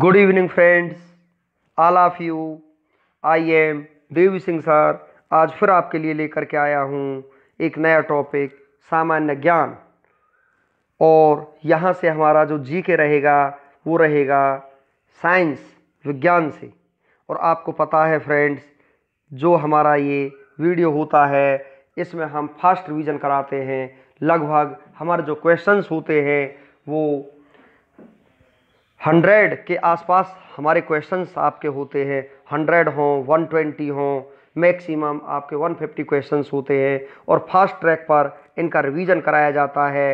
good evening friends all of you I am Devi Singh sir आज फिर आपके लिए लेकर के आया हूँ एक नया टॉपिक सामान्य ज्ञान और यहाँ से हमारा जो जी के रहेगा वो रहेगा साइंस विज्ञान से और आपको पता है फ्रेंड्स जो हमारा ये वीडियो होता है इसमें हम फास्ट रिवीजन कराते हैं लगभग हमारे जो क्वेश्चंस होते हैं वो हंड्रेड के आसपास हमारे क्वेश्चंस आपके होते हैं हंड्रेड हों वन ट्वेंटी हों मैक्सिमम आपके वन फिफ्टी क्वेश्चंस होते हैं और फास्ट ट्रैक पर इनका रिवीजन कराया जाता है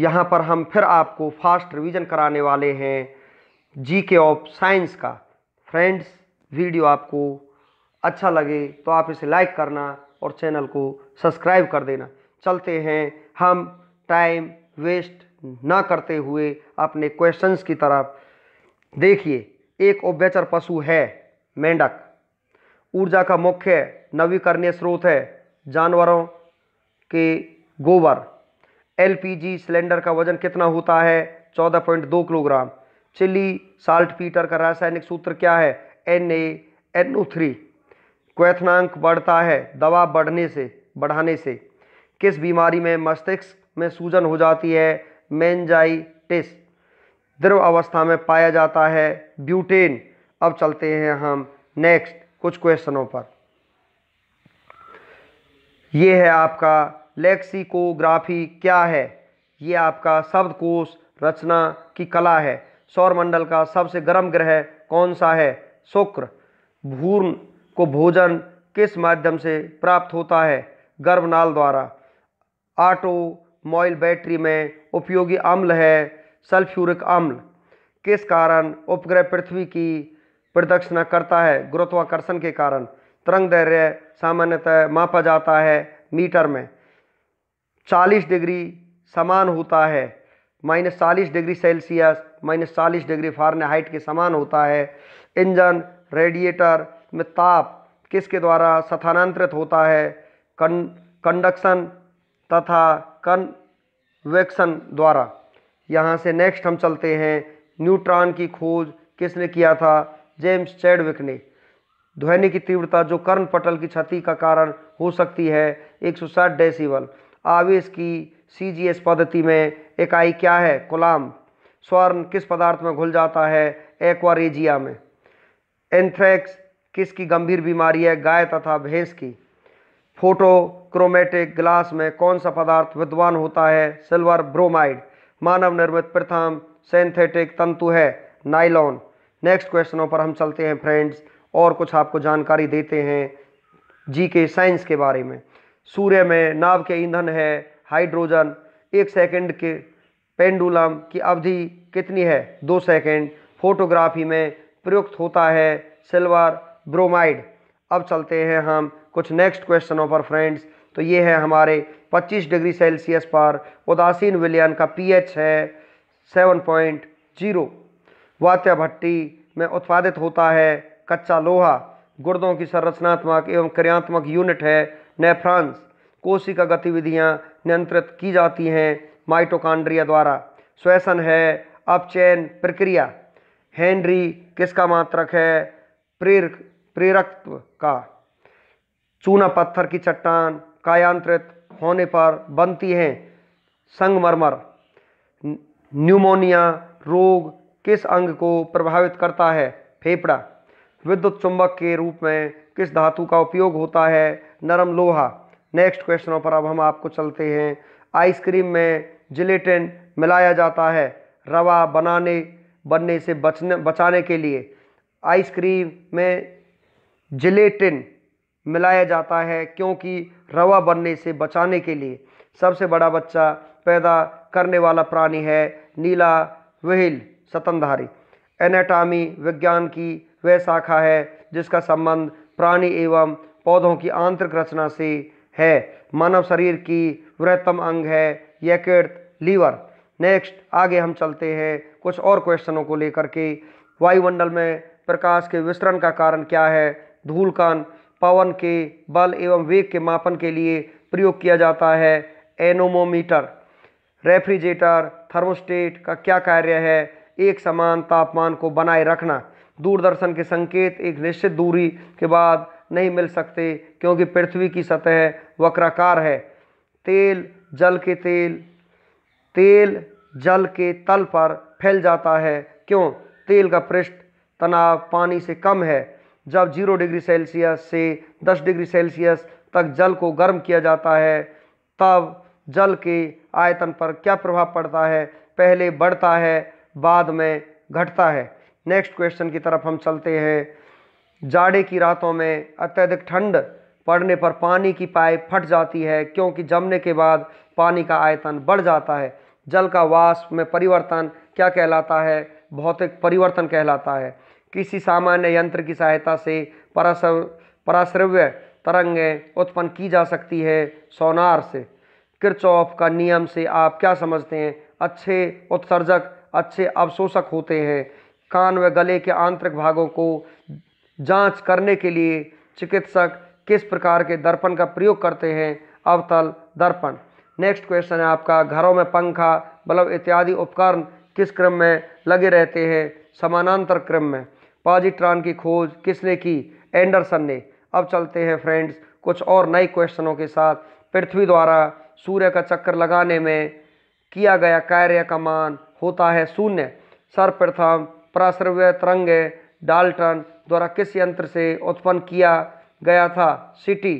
यहाँ पर हम फिर आपको फास्ट रिवीजन कराने वाले हैं जी के ऑफ साइंस का फ्रेंड्स वीडियो आपको अच्छा लगे तो आप इसे लाइक करना और चैनल को सब्सक्राइब कर देना चलते हैं हम टाइम वेस्ट ना करते हुए अपने क्वेश्चंस की तरफ देखिए एक ओबेचर पशु है मेंढक ऊर्जा का मुख्य नवीकरणीय स्रोत है जानवरों के गोबर एलपीजी सिलेंडर का वजन कितना होता है 14.2 किलोग्राम चिली साल्ट पीटर का रासायनिक सूत्र क्या है N A N O three क्वेथनांक बढ़ता है दवा बढ़ने से बढ़ाने से किस बीमारी में मस्तिष्क में सूजन हो जाती है मेन्जाइटिस द्रव अवस्था में पाया जाता है ब्यूटेन अब चलते हैं हम नेक्स्ट कुछ क्वेश्चनों पर ये है आपका लेक्सिकोग्राफी क्या है ये आपका शब्दकोश रचना की कला है सौरमंडल का सबसे गर्म ग्रह कौन सा है शुक्र भूर्ण को भोजन किस माध्यम से प्राप्त होता है गर्भनाल द्वारा ऑटो मोबाइल बैटरी में उपयोगी अम्ल है सल्फ्यूरिक अम्ल किस कारण उपग्रह पृथ्वी की प्रदक्षिणा करता है गुरुत्वाकर्षण के कारण तरंग दैर्य सामान्यतः मापा जाता है मीटर में 40 डिग्री समान होता है माइनस चालीस डिग्री सेल्सियस माइनस चालीस डिग्री फारेनहाइट के समान होता है इंजन रेडिएटर में ताप किसके द्वारा स्थानांतरित होता है कं कंडक्शन तथा कन वैक्सन द्वारा यहाँ से नेक्स्ट हम चलते हैं न्यूट्रॉन की खोज किसने किया था जेम्स चैडविक ने ध्वनि की तीव्रता जो कर्ण पटल की क्षति का कारण हो सकती है 160 डेसीवल आवेश की सी पद्धति में इकाई क्या है कोलाम स्वर्ण किस पदार्थ में घुल जाता है एक्वारेजिया में एंथ्रैक्स किसकी गंभीर बीमारी है गाय तथा भैंस की फोटोक्रोमेटिक ग्लास में कौन सा पदार्थ विद्वान होता है सिल्वर ब्रोमाइड मानव निर्मित प्रथम सिंथेटिक तंतु है नाइलॉन नेक्स्ट क्वेश्चनों पर हम चलते हैं फ्रेंड्स और कुछ आपको जानकारी देते हैं जी के साइंस के बारे में सूर्य में नाव के ईंधन है हाइड्रोजन एक सेकंड के पेंडुलम की अवधि कितनी है दो सेकंड फोटोग्राफी में प्रयुक्त होता है सिल्वर ब्रोमाइड अब चलते हैं हम कुछ नेक्स्ट क्वेश्चनों पर फ्रेंड्स तो ये है हमारे 25 डिग्री सेल्सियस पर उदासीन विलयन का पीएच है 7.0 वात्या भट्टी में उत्पादित होता है कच्चा लोहा गुर्दों की संरचनात्मक एवं क्रियात्मक यूनिट है नेफ्रांस कोशिका गतिविधियां नियंत्रित की जाती हैं माइटोकांड्रिया द्वारा श्वसन है अपचयन प्रक्रिया हेनरी किसका मात्रक है प्रेरक प्रेरकत्व का चूना पत्थर की चट्टान कायांत्रित होने पर बनती हैं संगमरमर न्यूमोनिया रोग किस अंग को प्रभावित करता है फेफड़ा विद्युत चुंबक के रूप में किस धातु का उपयोग होता है नरम लोहा नेक्स्ट क्वेश्चनों पर अब हम आपको चलते हैं आइसक्रीम में जिलेटिन मिलाया जाता है रवा बनाने बनने से बचने बचाने के लिए आइसक्रीम में जिलेटिन मिलाया जाता है क्योंकि रवा बनने से बचाने के लिए सबसे बड़ा बच्चा पैदा करने वाला प्राणी है नीला व्हील सतनधारी एनाटॉमी विज्ञान की वह शाखा है जिसका संबंध प्राणी एवं पौधों की आंतरिक रचना से है मानव शरीर की वृहत्तम अंग है यकृत लीवर नेक्स्ट आगे हम चलते हैं कुछ और क्वेश्चनों को लेकर के वायुमंडल में प्रकाश के विस्तरण का कारण क्या है धूल कण पवन के बल एवं वेग के मापन के लिए प्रयोग किया जाता है एनोमोमीटर रेफ्रिजरेटर थर्मोस्टेट का क्या कार्य है एक समान तापमान को बनाए रखना दूरदर्शन के संकेत एक निश्चित दूरी के बाद नहीं मिल सकते क्योंकि पृथ्वी की सतह वक्राकार है तेल जल के तेल तेल जल के तल पर फैल जाता है क्यों तेल का पृष्ठ तनाव पानी से कम है जब जीरो डिग्री सेल्सियस से दस डिग्री सेल्सियस तक जल को गर्म किया जाता है तब जल के आयतन पर क्या प्रभाव पड़ता है पहले बढ़ता है बाद में घटता है नेक्स्ट क्वेश्चन की तरफ हम चलते हैं जाड़े की रातों में अत्यधिक ठंड पड़ने पर पानी की पाइप फट जाती है क्योंकि जमने के बाद पानी का आयतन बढ़ जाता है जल का वाष्प में परिवर्तन क्या कहलाता है भौतिक परिवर्तन कहलाता है किसी सामान्य यंत्र की सहायता से पराश्रव पराश्रव्य तरंगें उत्पन्न की जा सकती है सोनार से किरचौफ का नियम से आप क्या समझते हैं अच्छे उत्सर्जक अच्छे अवशोषक होते हैं कान व गले के आंतरिक भागों को जांच करने के लिए चिकित्सक किस प्रकार के दर्पण का प्रयोग करते हैं अवतल दर्पण नेक्स्ट क्वेश्चन है आपका घरों में पंखा बल्ब इत्यादि उपकरण किस क्रम में लगे रहते हैं समानांतर क्रम में पॉजिट्रॉन की खोज किसने की एंडरसन ने अब चलते हैं फ्रेंड्स कुछ और नए क्वेश्चनों के साथ पृथ्वी द्वारा सूर्य का चक्कर लगाने में किया गया कार्य का मान होता है शून्य सर्वप्रथम प्रसरव्य तरंग डाल्टन द्वारा किस यंत्र से उत्पन्न किया गया था सिटी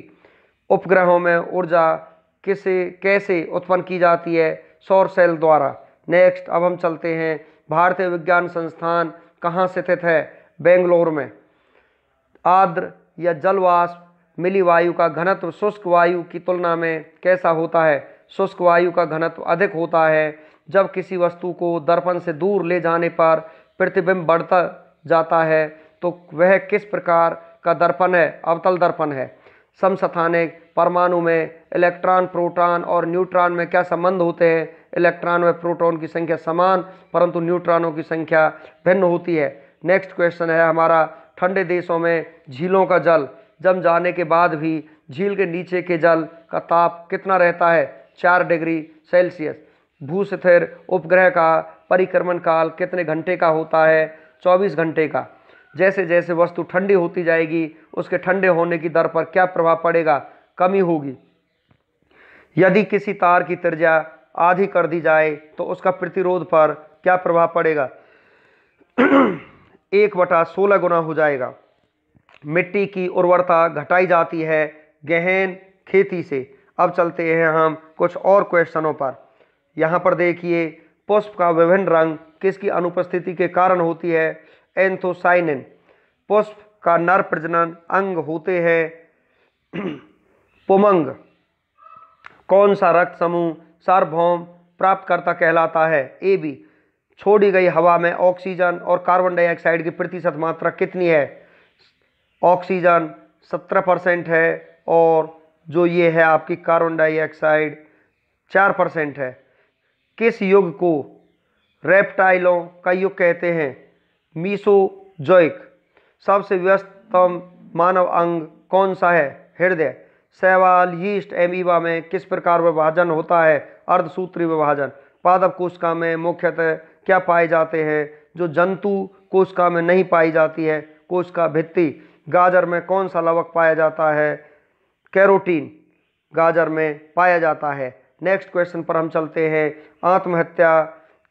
उपग्रहों में ऊर्जा किसे कैसे उत्पन्न की जाती है सौर सेल द्वारा नेक्स्ट अब हम चलते हैं भारतीय विज्ञान संस्थान कहाँ स्थित है बेंगलोर में आर्द्र या जलवाष्प मिली वायु का घनत्व शुष्क वायु की तुलना में कैसा होता है शुष्क वायु का घनत्व अधिक होता है जब किसी वस्तु को दर्पण से दूर ले जाने पर प्रतिबिंब बढ़ता जाता है तो वह किस प्रकार का दर्पण है अवतल दर्पण है समस्थानिक परमाणु में इलेक्ट्रॉन प्रोटॉन और न्यूट्रॉन में क्या संबंध होते हैं इलेक्ट्रॉन व प्रोटॉन की संख्या समान परंतु न्यूट्रॉनों की संख्या भिन्न होती है नेक्स्ट क्वेश्चन है हमारा ठंडे देशों में झीलों का जल जम जाने के बाद भी झील के नीचे के जल का ताप कितना रहता है चार डिग्री सेल्सियस भूस्थिर उपग्रह का परिक्रमण काल कितने घंटे का होता है चौबीस घंटे का जैसे जैसे वस्तु ठंडी होती जाएगी उसके ठंडे होने की दर पर क्या प्रभाव पड़ेगा कमी होगी यदि किसी तार की त्रिज्या आधी कर दी जाए तो उसका प्रतिरोध पर क्या प्रभाव पड़ेगा एक बटा सोलह गुना हो जाएगा मिट्टी की उर्वरता घटाई जाती है गहन खेती से अब चलते हैं हम कुछ और क्वेश्चनों पर यहाँ पर देखिए पुष्प का विभिन्न रंग किसकी अनुपस्थिति के कारण होती है एंथोसाइनिन पुष्प का नर प्रजनन अंग होते हैं पुमंग कौन सा रक्त समूह सार्वभौम प्राप्तकर्ता कहलाता है ए बी छोड़ी गई हवा में ऑक्सीजन और कार्बन डाइऑक्साइड की प्रतिशत मात्रा कितनी है ऑक्सीजन 17 परसेंट है और जो ये है आपकी कार्बन डाइऑक्साइड 4 परसेंट है किस युग को रेप्टाइलों का युग कहते हैं मीसोजोइक सबसे व्यस्तम मानव अंग कौन सा है हृदय सहवाल यीस्ट एमीवा में किस प्रकार विभाजन होता है अर्धसूत्री विभाजन पादप कोशिका में मुख्यतः क्या पाए जाते हैं जो जंतु कोशिका में नहीं पाई जाती है कोशिका भित्ति गाजर में कौन सा लवक पाया जाता है कैरोटीन गाजर में पाया जाता है नेक्स्ट क्वेश्चन पर हम चलते हैं आत्महत्या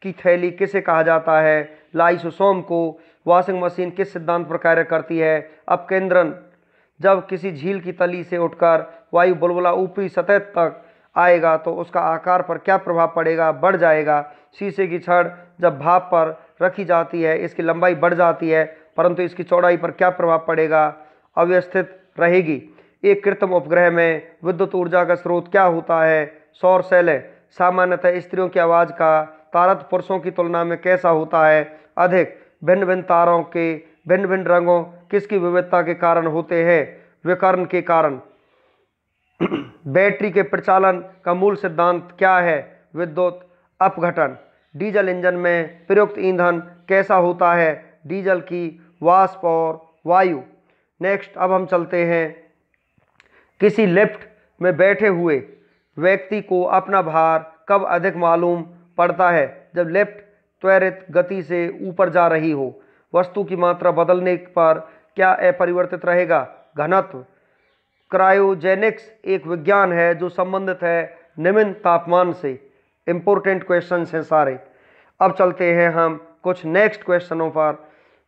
की थैली किसे कहा जाता है लाइसोसोम को वॉशिंग मशीन किस सिद्धांत पर कार्य करती है अपकेंद्रन जब किसी झील की तली से उठकर वायु बुलबुला ऊपरी सतह तक आएगा तो उसका आकार पर क्या प्रभाव पड़ेगा बढ़ जाएगा शीशे की छड़ जब भाप पर रखी जाती है इसकी लंबाई बढ़ जाती है परंतु इसकी चौड़ाई पर क्या प्रभाव पड़ेगा अव्यवस्थित रहेगी एक कृत्रिम उपग्रह में विद्युत ऊर्जा का स्रोत क्या होता है सौर सेल सामान्यतः स्त्रियों की आवाज़ का तारत पुरुषों की तुलना में कैसा होता है अधिक भिन्न भिन्न तारों के भिन्न भिन्न रंगों किसकी विविधता के कारण होते हैं विकर्ण के कारण बैटरी के प्रचालन का मूल सिद्धांत क्या है विद्युत अपघटन डीजल इंजन में प्रयुक्त ईंधन कैसा होता है डीजल की वाष्प और वायु नेक्स्ट अब हम चलते हैं किसी लिफ्ट में बैठे हुए व्यक्ति को अपना भार कब अधिक मालूम पड़ता है जब लिफ्ट त्वरित गति से ऊपर जा रही हो वस्तु की मात्रा बदलने पर क्या अपरिवर्तित रहेगा घनत्व क्रायोजेनिक्स एक विज्ञान है जो संबंधित है निम्न तापमान से इम्पोर्टेंट क्वेश्चन हैं सारे अब चलते हैं हम कुछ नेक्स्ट क्वेश्चनों पर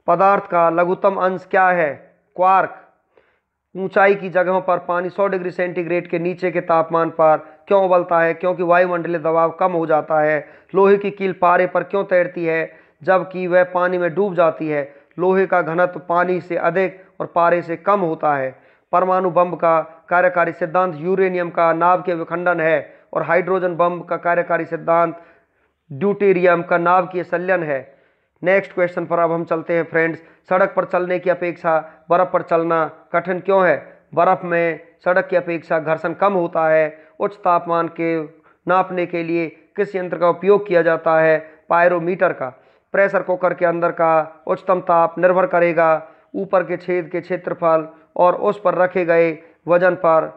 पदार्थ का लघुतम अंश क्या है क्वार्क ऊंचाई की जगहों पर पानी 100 डिग्री सेंटीग्रेड के नीचे के तापमान पर क्यों उबलता है क्योंकि वायुमंडलीय दबाव कम हो जाता है लोहे की कील पारे पर क्यों तैरती है जबकि वह पानी में डूब जाती है लोहे का घनत्व पानी से अधिक और पारे से कम होता है परमाणु बम का कार्यकारी सिद्धांत यूरेनियम का नाव के विखंडन है और हाइड्रोजन बम का कार्यकारी सिद्धांत ड्यूटेरियम का नाव की संलयन है नेक्स्ट क्वेश्चन पर अब हम चलते हैं फ्रेंड्स सड़क पर चलने की अपेक्षा बर्फ़ पर चलना कठिन क्यों है बर्फ़ में सड़क की अपेक्षा घर्षण कम होता है उच्च तापमान के नापने के लिए किस यंत्र का उपयोग किया जाता है पायरोमीटर का प्रेशर कुकर के अंदर का उच्चतम ताप निर्भर करेगा ऊपर के छेद के क्षेत्रफल और उस पर रखे गए वजन पर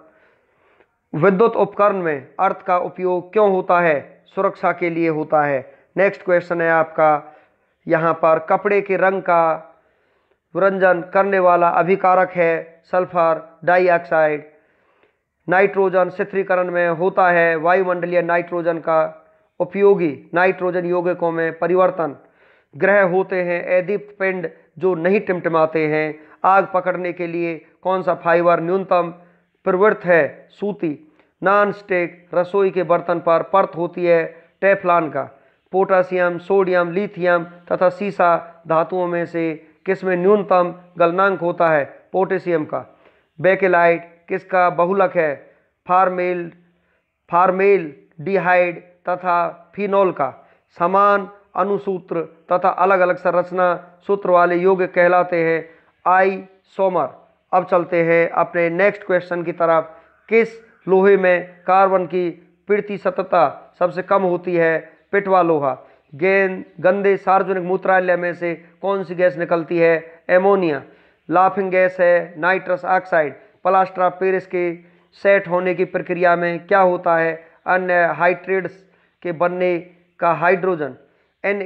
विद्युत उपकरण में अर्थ का उपयोग क्यों होता है सुरक्षा के लिए होता है नेक्स्ट क्वेश्चन है आपका यहाँ पर कपड़े के रंग का वृंजन करने वाला अभिकारक है सल्फर डाइऑक्साइड नाइट्रोजन शिथिलीकरण में होता है वायुमंडलीय नाइट्रोजन का उपयोगी नाइट्रोजन यौगिकों में परिवर्तन ग्रह होते हैं एदीप्त पिंड जो नहीं टिमटिमाते हैं आग पकड़ने के लिए कौन सा फाइबर न्यूनतम प्रवृत्त है सूती नॉन स्टेक रसोई के बर्तन पर परत होती है टेफलान का पोटासियम सोडियम लिथियम तथा सीसा धातुओं में से किसमें न्यूनतम गलनांक होता है पोटेशियम का बेकेलाइट किसका बहुलक है फार्मेल फार्मेल डिहाइड तथा फिनोल का समान अनुसूत्र तथा अलग अलग संरचना सूत्र वाले योग कहलाते हैं आई सोमर अब चलते हैं अपने नेक्स्ट क्वेश्चन की तरफ किस लोहे में कार्बन की प्रतिशतता सबसे कम होती है पिटवा लोहा गेंद गंदे सार्वजनिक मूत्रालय में से कौन सी गैस निकलती है एमोनिया लाफिंग गैस है नाइट्रस ऑक्साइड प्लास्ट्रा पेरिस के सेट होने की प्रक्रिया में क्या होता है अन्य हाइड्रेट्स के बनने का हाइड्रोजन एन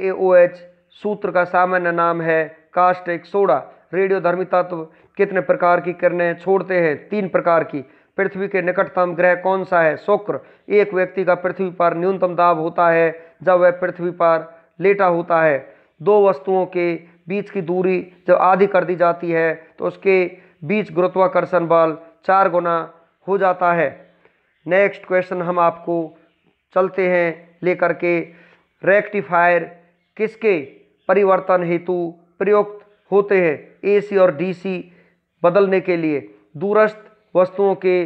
सूत्र का सामान्य नाम है कास्टिक सोडा रेडियोधर्मी तत्व तो कितने प्रकार की किरणें छोड़ते हैं तीन प्रकार की पृथ्वी के निकटतम ग्रह कौन सा है शुक्र एक व्यक्ति का पृथ्वी पर न्यूनतम दाब होता है जब वह पृथ्वी पर लेटा होता है दो वस्तुओं के बीच की दूरी जब आधी कर दी जाती है तो उसके बीच गुरुत्वाकर्षण बल चार गुना हो जाता है नेक्स्ट क्वेश्चन हम आपको चलते हैं लेकर के रेक्टिफायर किसके परिवर्तन हेतु प्रयुक्त होते हैं एसी और डीसी बदलने के लिए दूरस्थ वस्तुओं के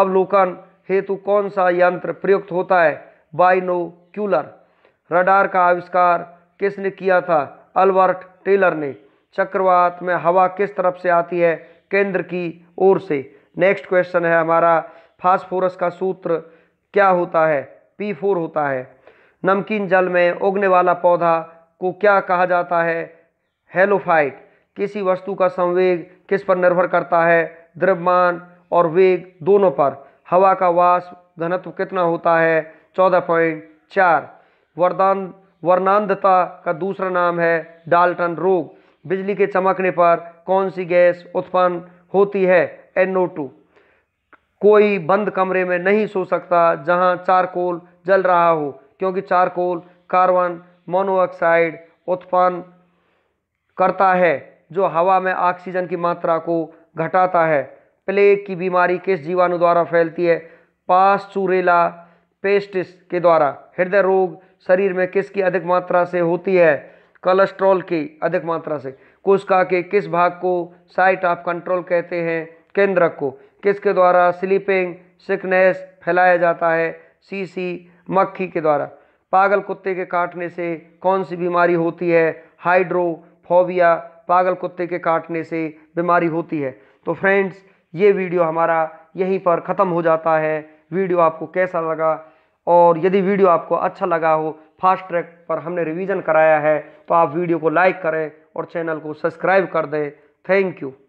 अवलोकन हेतु कौन सा यंत्र प्रयुक्त होता है बाइनोक्यूलर रडार का आविष्कार किसने किया था अल्बर्ट टेलर ने चक्रवात में हवा किस तरफ से आती है केंद्र की ओर से नेक्स्ट क्वेश्चन है हमारा फास्फोरस का सूत्र क्या होता है पी फोर होता है नमकीन जल में उगने वाला पौधा को क्या कहा जाता है हेलोफाइट किसी वस्तु का संवेग किस पर निर्भर करता है द्रव्यमान और वेग दोनों पर हवा का वास घनत्व कितना होता है चौदह पॉइंट चार वरदान वर्णांधता का दूसरा नाम है डाल्टन रोग बिजली के चमकने पर कौन सी गैस उत्पन्न होती है एनओ टू कोई बंद कमरे में नहीं सो सकता जहां चारकोल जल रहा हो क्योंकि चारकोल कार्बन मोनोऑक्साइड उत्पन्न करता है जो हवा में ऑक्सीजन की मात्रा को घटाता है प्लेग की बीमारी किस जीवाणु द्वारा फैलती है पास चूरेला पेस्टिस के द्वारा हृदय रोग शरीर में किसकी अधिक मात्रा से होती है कोलेस्ट्रॉल की अधिक मात्रा से कोशिका के किस भाग को साइट ऑफ कंट्रोल कहते हैं केंद्रक को किसके द्वारा स्लीपिंग सिकनेस फैलाया जाता है सीसी मक्खी के द्वारा पागल कुत्ते के काटने से कौन सी बीमारी होती है हाइड्रोफोबिया पागल कुत्ते के काटने से बीमारी होती है तो फ्रेंड्स ये वीडियो हमारा यहीं पर ख़त्म हो जाता है वीडियो आपको कैसा लगा और यदि वीडियो आपको अच्छा लगा हो फास्ट ट्रैक पर हमने रिवीजन कराया है तो आप वीडियो को लाइक करें और चैनल को सब्सक्राइब कर दें थैंक यू